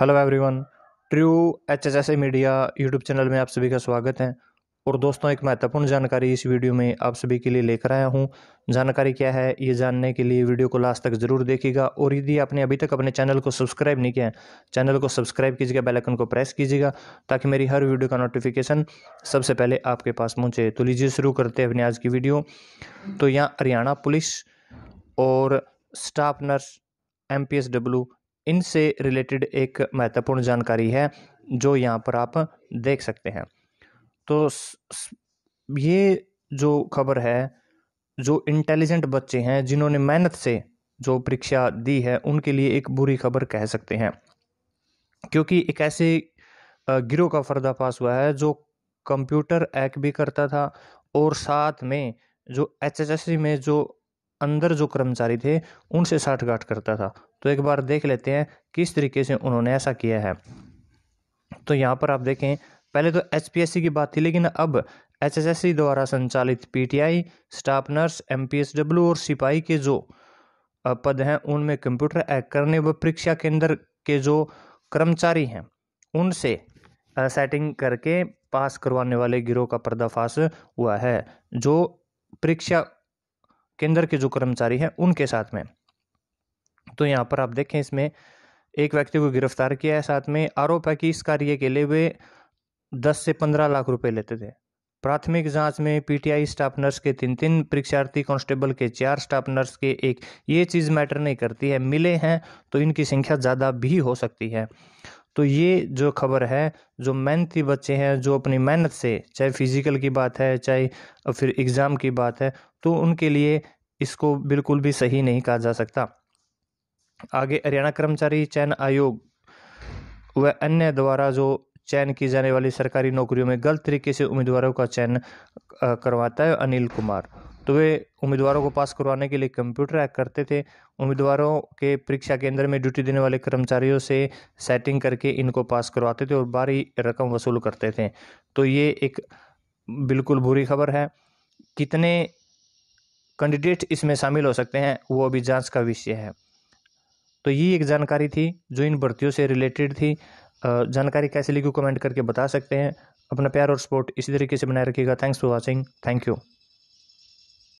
hello everyone true H H S media YouTube channel में आप सभी का स्वागत है और दोस्तों एक महत्वपूर्ण जानकारी इस वीडियो में आप सभी के लिए लेकर आया हूँ जानकारी क्या है ये जानने के लिए वीडियो को लास्ट तक जरूर देखिएगा और यदि आपने अभी तक अपने चैनल को सब्सक्राइब नहीं किया है चैनल को सब्सक्राइब कीजिएगा बेल आइकन को प्रेस कीजिएगा ताकि मेरी हर वीडियो का नोटिफिकेशन सबसे पहले आपके पास पहुँचे तो लीजिए शुरू करते हैं अपनी आज की वीडियो तो यहाँ हरियाणा पुलिस और staff nurse M P S W इनसे रिलेटेड एक महत्वपूर्ण जानकारी है जो यहाँ पर आप देख सकते हैं तो ये जो खबर है जो इंटेलिजेंट बच्चे हैं जिन्होंने मेहनत से जो परीक्षा दी है उनके लिए एक बुरी खबर कह सकते हैं क्योंकि एक ऐसे गिरोह का फर्दाफाश हुआ है जो कंप्यूटर हैक भी करता था और साथ में जो एच में जो अंदर जो कर्मचारी थे उनसे साठ साठगांठ करता था तो एक बार देख लेते हैं किस तरीके से उन्होंने ऐसा किया है तो यहाँ पर आप देखें पहले तो एच की बात थी लेकिन अब एच द्वारा संचालित पीटीआई स्टाफ नर्स एम और सिपाही के जो पद हैं उनमें कंप्यूटर एक करने व परीक्षा केंद्र के जो कर्मचारी हैं उनसे सेटिंग करके पास करवाने वाले गिरोह का पर्दाफाश हुआ है जो परीक्षा केंद्र के जो कर्मचारी हैं उनके साथ में तो यहाँ पर आप देखें इसमें एक व्यक्ति को गिरफ्तार किया है साथ में आरोप है कि इस कार्य के लिए वे दस से पंद्रह लाख रुपए लेते थे प्राथमिक जांच में पीटीआई स्टाफ नर्स के तीन तीन परीक्षार्थी कांस्टेबल के चार स्टाफ नर्स के एक ये चीज़ मैटर नहीं करती है मिले हैं तो इनकी संख्या ज़्यादा भी हो सकती है तो ये जो खबर है जो मेहनती बच्चे हैं जो अपनी मेहनत से चाहे फिज़िकल की बात है चाहे फिर एग्ज़ाम की बात है तो उनके लिए इसको बिल्कुल भी सही नहीं कहा जा सकता आगे हरियाणा कर्मचारी चयन आयोग व अन्य द्वारा जो चयन की जाने वाली सरकारी नौकरियों में गलत तरीके से उम्मीदवारों का चयन करवाता है अनिल कुमार तो वे उम्मीदवारों को पास करवाने के लिए कंप्यूटर हैक करते थे उम्मीदवारों के परीक्षा केंद्र में ड्यूटी देने वाले कर्मचारियों से सेटिंग करके इनको पास करवाते थे और भारी रकम वसूल करते थे तो ये एक बिल्कुल बुरी खबर है कितने कैंडिडेट इसमें शामिल हो सकते हैं वो अभी जांच का विषय है तो ये एक जानकारी थी जो इन भर्तियों से रिलेटेड थी जानकारी कैसे लिखी कमेंट करके बता सकते हैं अपना प्यार और सपोर्ट इसी तरीके से बनाए रखिएगा thanks for watching thank you